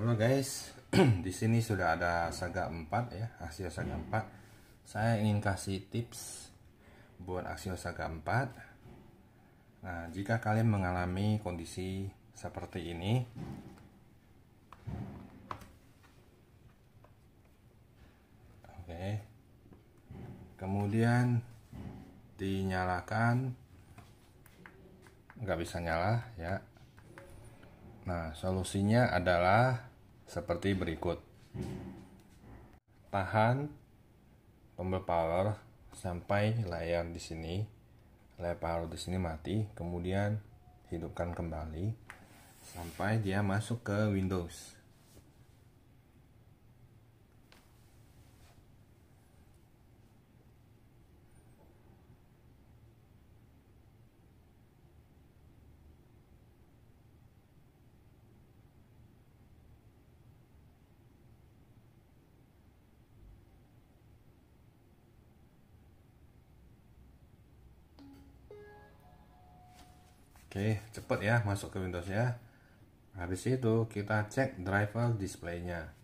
Halo guys, di sini sudah ada Saga 4 ya, axio Saga 4. Saya ingin kasih tips buat axio Saga 4. Nah, jika kalian mengalami kondisi seperti ini, oke, okay. kemudian dinyalakan, nggak bisa nyala ya. Nah, solusinya adalah seperti berikut. Tahan tombol power sampai layar di sini layar power di sini mati, kemudian hidupkan kembali sampai dia masuk ke Windows. Oke, cepat ya masuk ke Windows ya. Habis itu kita cek driver display-nya.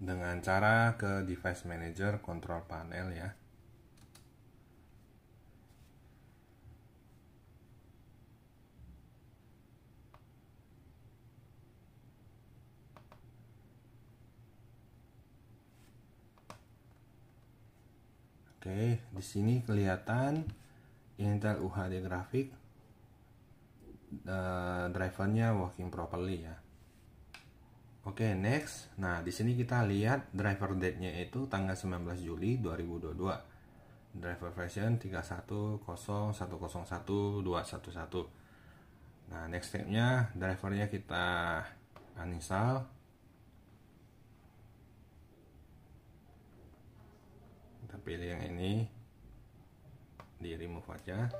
Dengan cara ke device manager control panel ya. Oke, di sini kelihatan Intel UHD grafik uh, drivernya working properly ya. Oke, okay, next. Nah, di sini kita lihat driver date-nya itu tanggal 19 Juli 2022. Driver version 310101211. Nah, next step-nya drivernya kita uninstall kita pilih yang ini di remove aja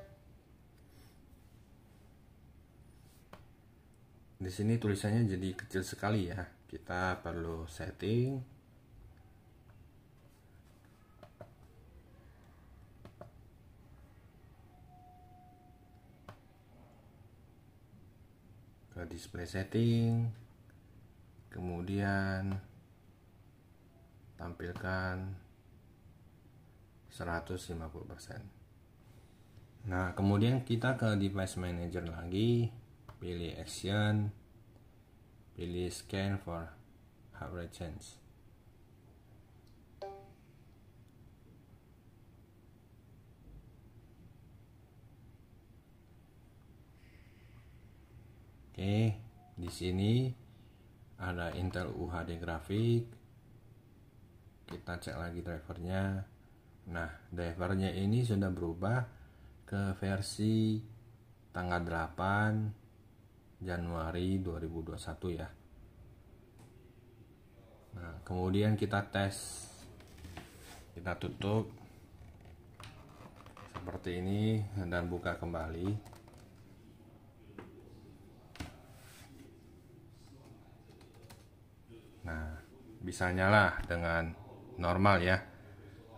di sini tulisannya jadi kecil sekali ya kita perlu setting ke display setting kemudian tampilkan 150%. Nah, kemudian kita ke device manager lagi, pilih action, pilih scan for heart rate change. Oke, di sini ada Intel UHD grafik. Kita cek lagi drivernya. Nah, drivernya ini sudah berubah ke versi tanggal 8 Januari 2021 ya. Nah, kemudian kita tes. Kita tutup seperti ini dan buka kembali. Nah, bisa nyala dengan normal ya.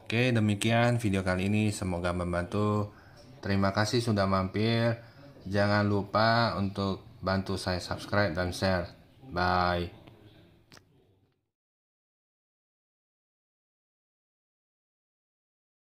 Oke, demikian video kali ini. Semoga membantu. Terima kasih sudah mampir. Jangan lupa untuk bantu saya subscribe dan share. Bye.